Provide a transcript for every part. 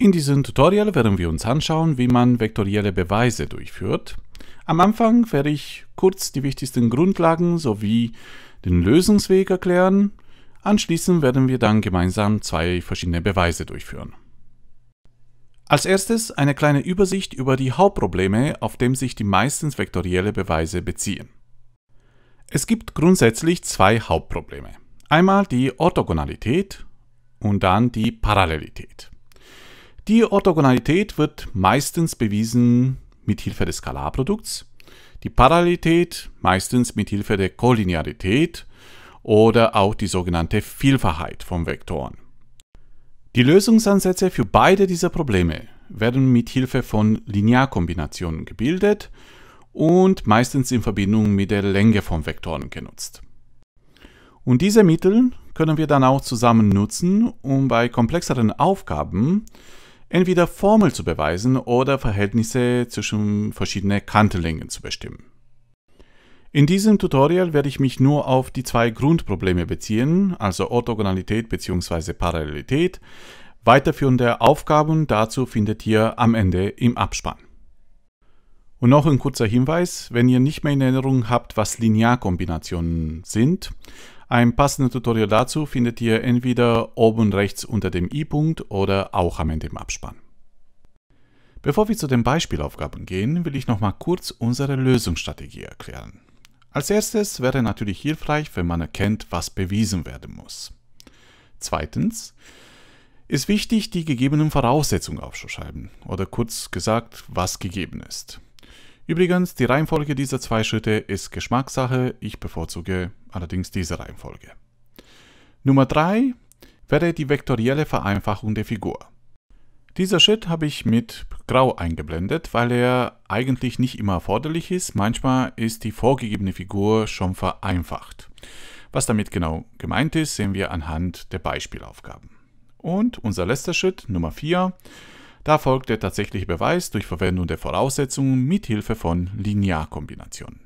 In diesem Tutorial werden wir uns anschauen, wie man vektorielle Beweise durchführt. Am Anfang werde ich kurz die wichtigsten Grundlagen sowie den Lösungsweg erklären. Anschließend werden wir dann gemeinsam zwei verschiedene Beweise durchführen. Als erstes eine kleine Übersicht über die Hauptprobleme, auf dem sich die meisten vektorielle Beweise beziehen. Es gibt grundsätzlich zwei Hauptprobleme. Einmal die Orthogonalität und dann die Parallelität. Die Orthogonalität wird meistens bewiesen mit Hilfe des Skalarprodukts, die Parallelität meistens mit Hilfe der Kollinearität oder auch die sogenannte Vielfachheit von Vektoren. Die Lösungsansätze für beide dieser Probleme werden mit Hilfe von Linearkombinationen gebildet und meistens in Verbindung mit der Länge von Vektoren genutzt. Und diese Mittel können wir dann auch zusammen nutzen, um bei komplexeren Aufgaben entweder Formel zu beweisen oder Verhältnisse zwischen verschiedenen Kantenlängen zu bestimmen. In diesem Tutorial werde ich mich nur auf die zwei Grundprobleme beziehen, also Orthogonalität bzw. Parallelität. Weiterführende Aufgaben dazu findet ihr am Ende im Abspann. Und noch ein kurzer Hinweis, wenn ihr nicht mehr in Erinnerung habt, was Linearkombinationen sind, ein passendes Tutorial dazu findet ihr entweder oben rechts unter dem i-Punkt oder auch am Ende im Abspann. Bevor wir zu den Beispielaufgaben gehen, will ich nochmal kurz unsere Lösungsstrategie erklären. Als erstes wäre natürlich hilfreich, wenn man erkennt, was bewiesen werden muss. Zweitens ist wichtig, die gegebenen Voraussetzungen aufzuschreiben oder kurz gesagt, was gegeben ist. Übrigens, die Reihenfolge dieser zwei Schritte ist Geschmackssache, ich bevorzuge allerdings diese Reihenfolge. Nummer 3 wäre die vektorielle Vereinfachung der Figur. Dieser Schritt habe ich mit Grau eingeblendet, weil er eigentlich nicht immer erforderlich ist. Manchmal ist die vorgegebene Figur schon vereinfacht. Was damit genau gemeint ist, sehen wir anhand der Beispielaufgaben. Und unser letzter Schritt, Nummer 4, da folgt der tatsächliche Beweis durch Verwendung der Voraussetzungen mit Hilfe von Linearkombinationen.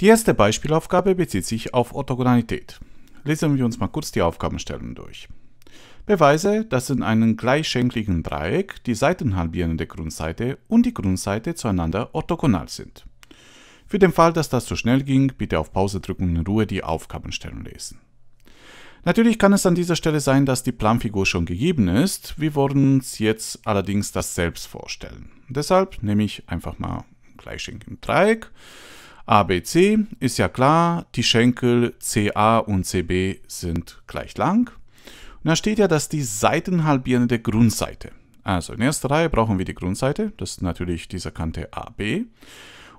Die erste Beispielaufgabe bezieht sich auf Orthogonalität. Lesen wir uns mal kurz die Aufgabenstellung durch. Beweise, dass in einem gleichschenkligen Dreieck die Seitenhalbierende Grundseite und die Grundseite zueinander orthogonal sind. Für den Fall, dass das zu schnell ging, bitte auf Pause drücken und in Ruhe die Aufgabenstellung lesen. Natürlich kann es an dieser Stelle sein, dass die Planfigur schon gegeben ist. Wir wollen uns jetzt allerdings das selbst vorstellen. Deshalb nehme ich einfach mal gleich Schenkel im Dreieck. ABC ist ja klar, die Schenkel CA und CB sind gleich lang. Und da steht ja, dass die Seiten halbieren der Grundseite. Also in erster Reihe brauchen wir die Grundseite, das ist natürlich diese Kante AB.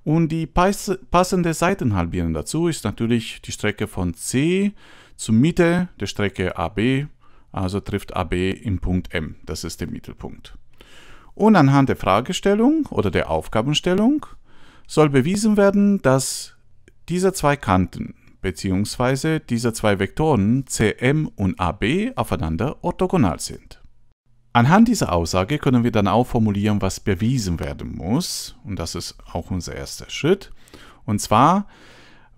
Und die passende Seitenhalbierung dazu ist natürlich die Strecke von C zur Mitte der Strecke AB, also trifft AB im Punkt M, das ist der Mittelpunkt. Und anhand der Fragestellung oder der Aufgabenstellung soll bewiesen werden, dass diese zwei Kanten bzw. diese zwei Vektoren CM und AB aufeinander orthogonal sind. Anhand dieser Aussage können wir dann auch formulieren, was bewiesen werden muss, und das ist auch unser erster Schritt, und zwar,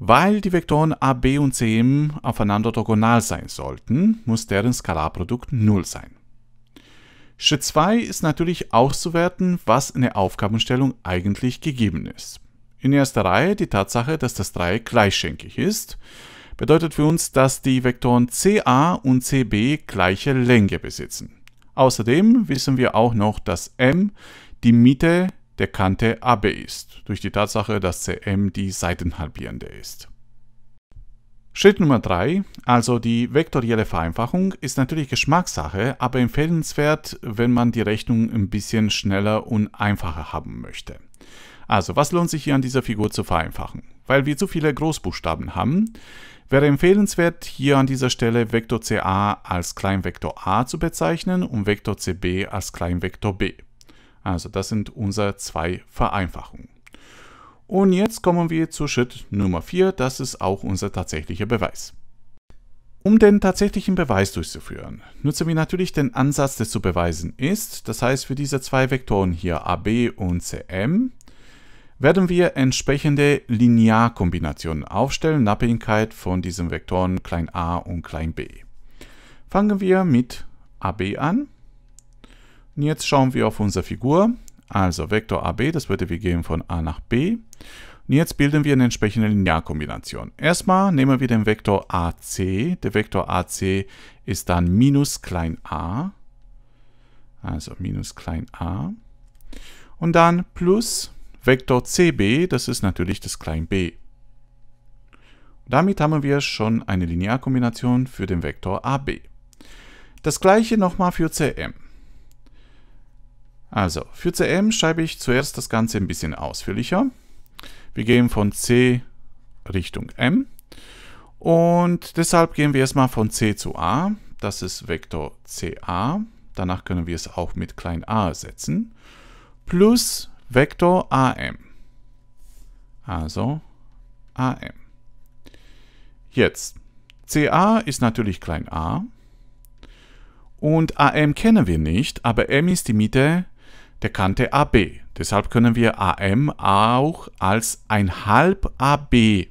weil die Vektoren a, b und c m aufeinander orthogonal sein sollten, muss deren Skalarprodukt 0 sein. Schritt 2 ist natürlich auszuwerten, was in der Aufgabenstellung eigentlich gegeben ist. In erster Reihe die Tatsache, dass das Dreieck gleichschenkig ist, bedeutet für uns, dass die Vektoren ca und cb gleiche Länge besitzen. Außerdem wissen wir auch noch, dass m die Mitte der Kante AB ist, durch die Tatsache, dass Cm die Seitenhalbierende ist. Schritt Nummer 3, also die vektorielle Vereinfachung, ist natürlich Geschmackssache, aber empfehlenswert, wenn man die Rechnung ein bisschen schneller und einfacher haben möchte. Also, was lohnt sich hier an dieser Figur zu vereinfachen? Weil wir zu viele Großbuchstaben haben, wäre empfehlenswert, hier an dieser Stelle Vektor CA als Kleinvektor A zu bezeichnen und Vektor CB als Kleinvektor B. Also das sind unsere zwei Vereinfachungen. Und jetzt kommen wir zu Schritt Nummer 4, das ist auch unser tatsächlicher Beweis. Um den tatsächlichen Beweis durchzuführen, nutzen wir natürlich den Ansatz, der zu beweisen ist. Das heißt, für diese zwei Vektoren hier AB und CM werden wir entsprechende Linearkombinationen aufstellen, in Abhängigkeit von diesen Vektoren a und b. Fangen wir mit AB an. Und jetzt schauen wir auf unsere Figur. Also Vektor AB, das würde wir gehen von A nach B. Und jetzt bilden wir eine entsprechende Linearkombination. Erstmal nehmen wir den Vektor AC. Der Vektor AC ist dann minus klein a. Also minus klein a. Und dann plus Vektor CB, das ist natürlich das klein b. Und damit haben wir schon eine Linearkombination für den Vektor AB. Das gleiche nochmal für CM. Also, für CM schreibe ich zuerst das Ganze ein bisschen ausführlicher. Wir gehen von C Richtung M und deshalb gehen wir erstmal von C zu A. Das ist Vektor CA. Danach können wir es auch mit klein a ersetzen. Plus Vektor AM. Also AM. Jetzt, CA ist natürlich klein a. Und AM kennen wir nicht, aber M ist die Mitte der Kante AB. Deshalb können wir AM auch als ein halb AB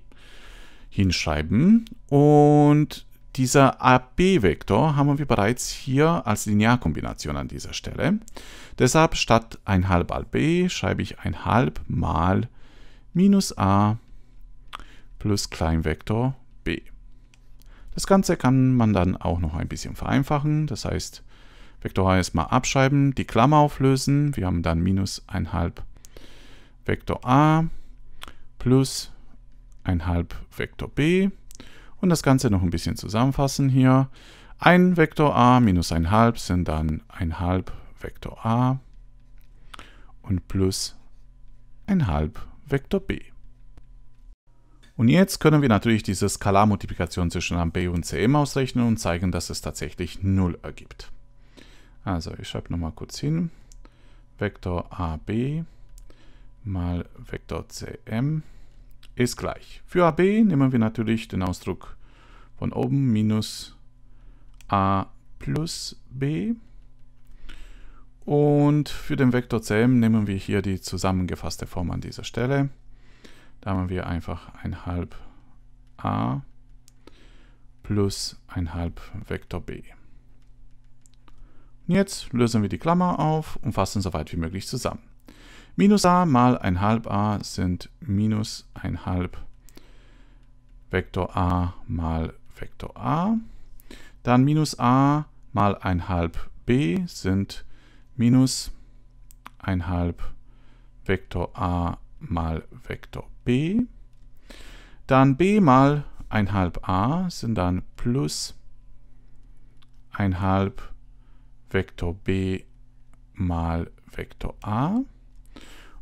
hinschreiben. Und dieser AB-Vektor haben wir bereits hier als Linearkombination an dieser Stelle. Deshalb statt ein halb AB schreibe ich ein halb mal minus A plus Kleinvektor B. Das Ganze kann man dann auch noch ein bisschen vereinfachen. Das heißt, Vektor h erstmal abschreiben, die Klammer auflösen. Wir haben dann minus halb Vektor a plus halb Vektor b. Und das Ganze noch ein bisschen zusammenfassen hier. Ein Vektor a minus halb sind dann halb Vektor a und plus halb Vektor b. Und jetzt können wir natürlich diese Skalarmultiplikation zwischen b und cm ausrechnen und zeigen, dass es tatsächlich 0 ergibt. Also ich schreibe nochmal kurz hin. Vektor AB mal Vektor CM ist gleich. Für AB nehmen wir natürlich den Ausdruck von oben minus A plus B. Und für den Vektor CM nehmen wir hier die zusammengefasste Form an dieser Stelle. Da haben wir einfach ein halb a plus ein halb Vektor b. Jetzt lösen wir die Klammer auf und fassen so weit wie möglich zusammen. Minus a mal ein halb a sind minus ein halb Vektor a mal Vektor a. Dann minus a mal ein halb b sind minus ein halb Vektor a mal Vektor b. Dann b mal ein halb a sind dann plus ein halb Vektor Vektor b mal Vektor a.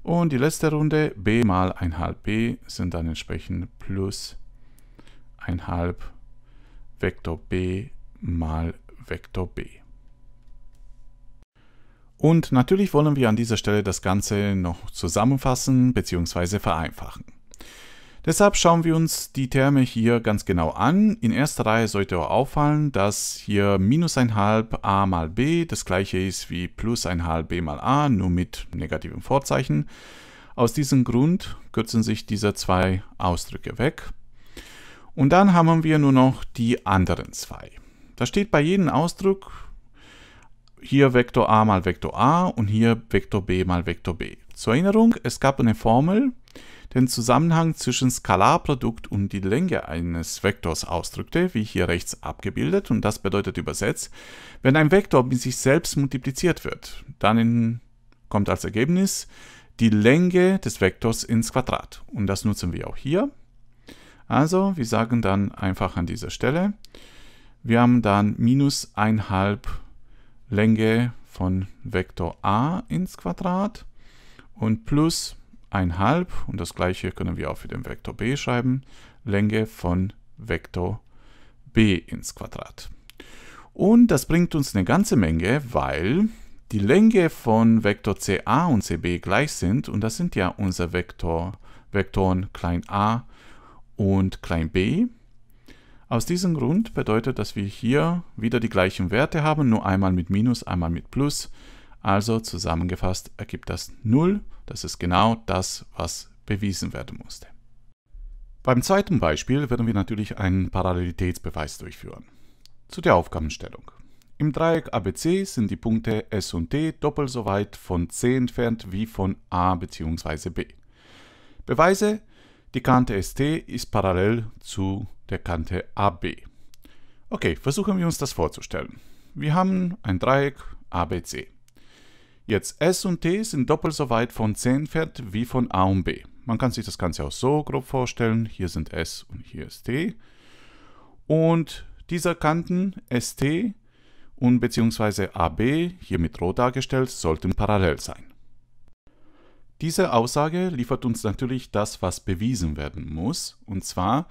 Und die letzte Runde, b mal 1 halb b, sind dann entsprechend plus 1 halb Vektor b mal Vektor b. Und natürlich wollen wir an dieser Stelle das Ganze noch zusammenfassen bzw. vereinfachen. Deshalb schauen wir uns die Terme hier ganz genau an. In erster Reihe sollte auch auffallen, dass hier minus halb a mal b das gleiche ist wie plus halb b mal a, nur mit negativem Vorzeichen. Aus diesem Grund kürzen sich diese zwei Ausdrücke weg. Und dann haben wir nur noch die anderen zwei. Da steht bei jedem Ausdruck hier Vektor a mal Vektor a und hier Vektor b mal Vektor b. Zur Erinnerung, es gab eine Formel, den Zusammenhang zwischen Skalarprodukt und die Länge eines Vektors ausdrückte, wie hier rechts abgebildet, und das bedeutet übersetzt, wenn ein Vektor mit sich selbst multipliziert wird, dann kommt als Ergebnis die Länge des Vektors ins Quadrat. Und das nutzen wir auch hier. Also, wir sagen dann einfach an dieser Stelle, wir haben dann minus halb Länge von Vektor a ins Quadrat und plus halb und das gleiche können wir auch für den Vektor b schreiben, Länge von Vektor b ins Quadrat. Und das bringt uns eine ganze Menge, weil die Länge von Vektor ca und cb gleich sind und das sind ja unsere Vektor, Vektoren a und klein b. Aus diesem Grund bedeutet, dass wir hier wieder die gleichen Werte haben, nur einmal mit Minus, einmal mit Plus. Also zusammengefasst ergibt das 0. Das ist genau das, was bewiesen werden musste. Beim zweiten Beispiel werden wir natürlich einen Parallelitätsbeweis durchführen. Zu der Aufgabenstellung. Im Dreieck ABC sind die Punkte S und T doppelt so weit von C entfernt wie von A bzw. B. Beweise, die Kante ST ist parallel zu der Kante AB. Okay, versuchen wir uns das vorzustellen. Wir haben ein Dreieck ABC. Jetzt S und T sind doppelt so weit von C entfernt wie von A und B. Man kann sich das Ganze auch so grob vorstellen. Hier sind S und hier ist T. Und diese Kanten ST und bzw. AB, hier mit Rot dargestellt, sollten parallel sein. Diese Aussage liefert uns natürlich das, was bewiesen werden muss, und zwar,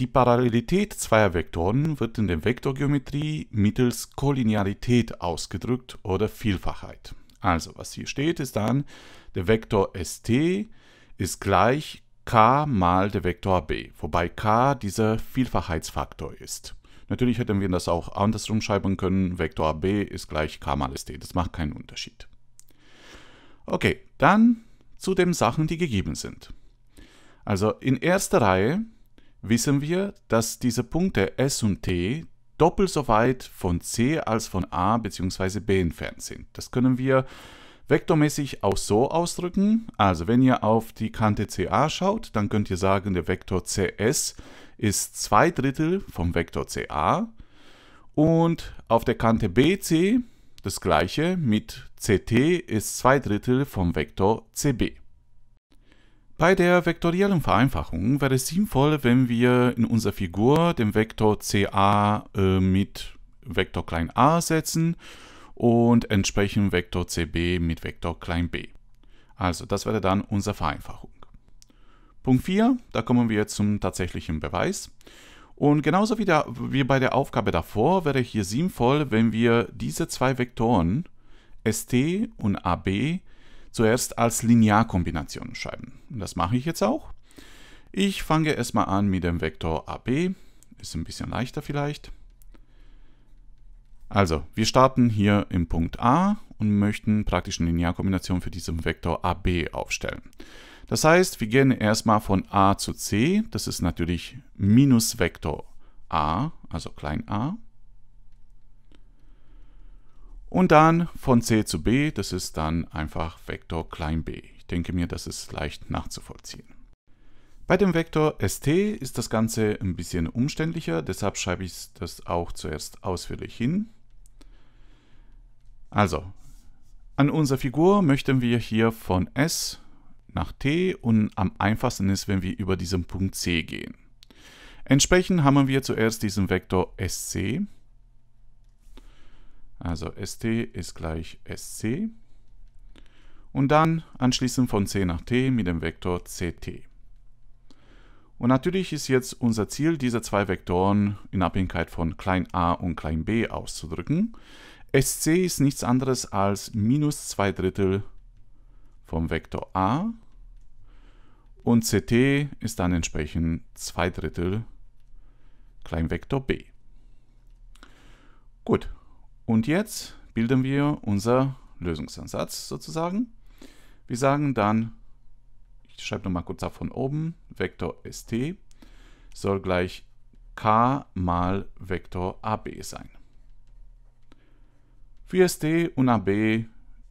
die Parallelität zweier Vektoren wird in der Vektorgeometrie mittels Kollinearität ausgedrückt oder Vielfachheit. Also, was hier steht, ist dann, der Vektor st ist gleich k mal der Vektor b, wobei k dieser Vielfachheitsfaktor ist. Natürlich hätten wir das auch andersrum schreiben können, Vektor b ist gleich k mal st, das macht keinen Unterschied. Okay, dann zu den Sachen, die gegeben sind. Also in erster Reihe wissen wir, dass diese Punkte S und T doppelt so weit von C als von A bzw. B entfernt sind. Das können wir vektormäßig auch so ausdrücken. Also wenn ihr auf die Kante CA schaut, dann könnt ihr sagen, der Vektor CS ist zwei Drittel vom Vektor CA und auf der Kante BC das gleiche mit CT ist zwei Drittel vom Vektor CB. Bei der vektoriellen Vereinfachung wäre es sinnvoll, wenn wir in unserer Figur den Vektor ca äh, mit Vektor klein a setzen und entsprechend Vektor cb mit Vektor klein b. Also das wäre dann unsere Vereinfachung. Punkt 4, da kommen wir zum tatsächlichen Beweis. Und genauso wie, der, wie bei der Aufgabe davor wäre hier sinnvoll, wenn wir diese zwei Vektoren st und ab zuerst als Linearkombinationen schreiben. das mache ich jetzt auch. Ich fange erstmal an mit dem Vektor AB. Ist ein bisschen leichter vielleicht. Also, wir starten hier im Punkt A und möchten praktisch eine Linearkombination für diesen Vektor AB aufstellen. Das heißt, wir gehen erstmal von A zu C, das ist natürlich Minus Vektor A, also klein a, und dann von c zu b, das ist dann einfach Vektor klein b. Ich denke mir, das ist leicht nachzuvollziehen. Bei dem Vektor st ist das Ganze ein bisschen umständlicher, deshalb schreibe ich das auch zuerst ausführlich hin. Also, an unserer Figur möchten wir hier von s nach t und am einfachsten ist, wenn wir über diesen Punkt c gehen. Entsprechend haben wir zuerst diesen Vektor sc also st ist gleich sc. Und dann anschließend von c nach t mit dem Vektor ct. Und natürlich ist jetzt unser Ziel, diese zwei Vektoren in Abhängigkeit von klein a und klein b auszudrücken. sc ist nichts anderes als minus 2 Drittel vom Vektor a und ct ist dann entsprechend 2 Drittel klein Vektor b. Gut, und jetzt bilden wir unser Lösungsansatz sozusagen. Wir sagen dann, ich schreibe nochmal kurz ab von oben, Vektor st soll gleich k mal Vektor AB sein. Für st und AB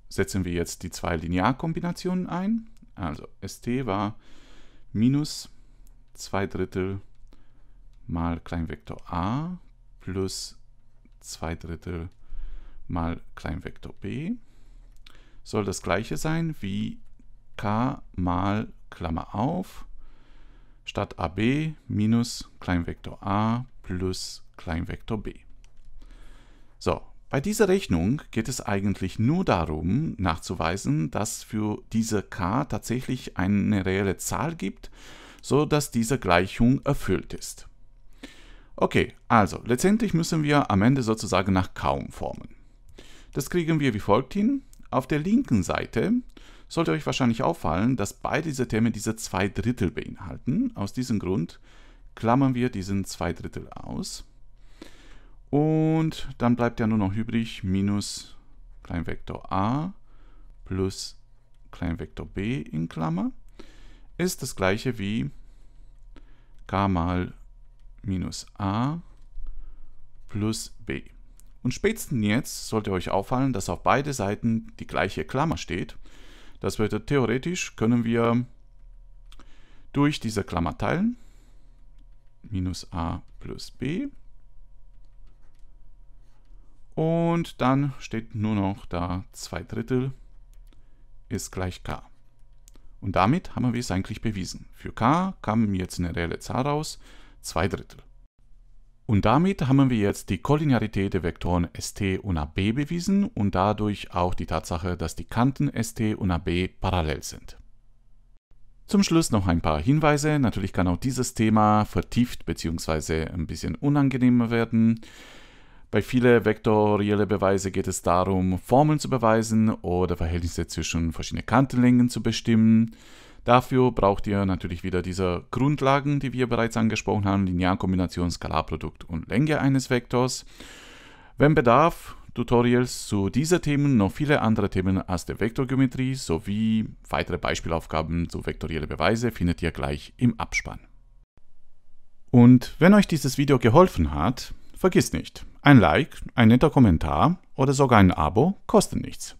setzen wir jetzt die zwei Linearkombinationen ein. Also st war minus 2 Drittel mal Kleinvektor a plus 2 Drittel mal Kleinvektor b soll das gleiche sein wie k mal Klammer auf statt ab minus Kleinvektor a plus Kleinvektor b. So, bei dieser Rechnung geht es eigentlich nur darum, nachzuweisen, dass für diese k tatsächlich eine reelle Zahl gibt, so dass diese Gleichung erfüllt ist. Okay, also letztendlich müssen wir am Ende sozusagen nach Kaum formen. Das kriegen wir wie folgt hin. Auf der linken Seite sollte euch wahrscheinlich auffallen, dass beide diese Themen diese zwei Drittel beinhalten. Aus diesem Grund klammern wir diesen zwei Drittel aus. Und dann bleibt ja nur noch übrig minus Kleinvektor a plus Kleinvektor b in Klammer ist das gleiche wie k mal minus a plus b. Und spätestens jetzt sollte euch auffallen, dass auf beide Seiten die gleiche Klammer steht. Das bedeutet, theoretisch können wir durch diese Klammer teilen. Minus a plus b. Und dann steht nur noch da 2 Drittel ist gleich k. Und damit haben wir es eigentlich bewiesen. Für k kam jetzt eine reelle Zahl raus, 2 Drittel. Und damit haben wir jetzt die Kollinearität der Vektoren st und ab bewiesen und dadurch auch die Tatsache, dass die Kanten st und ab parallel sind. Zum Schluss noch ein paar Hinweise. Natürlich kann auch dieses Thema vertieft bzw. ein bisschen unangenehmer werden. Bei vielen vektorielle Beweisen geht es darum, Formeln zu beweisen oder Verhältnisse zwischen verschiedenen Kantenlängen zu bestimmen. Dafür braucht ihr natürlich wieder diese Grundlagen, die wir bereits angesprochen haben, Linearkombination, Skalarprodukt und Länge eines Vektors. Wenn Bedarf, Tutorials zu diesen Themen, noch viele andere Themen aus der Vektorgeometrie sowie weitere Beispielaufgaben zu vektorielle Beweise findet ihr gleich im Abspann. Und wenn euch dieses Video geholfen hat, vergiss nicht, ein Like, ein netter Kommentar oder sogar ein Abo kosten nichts.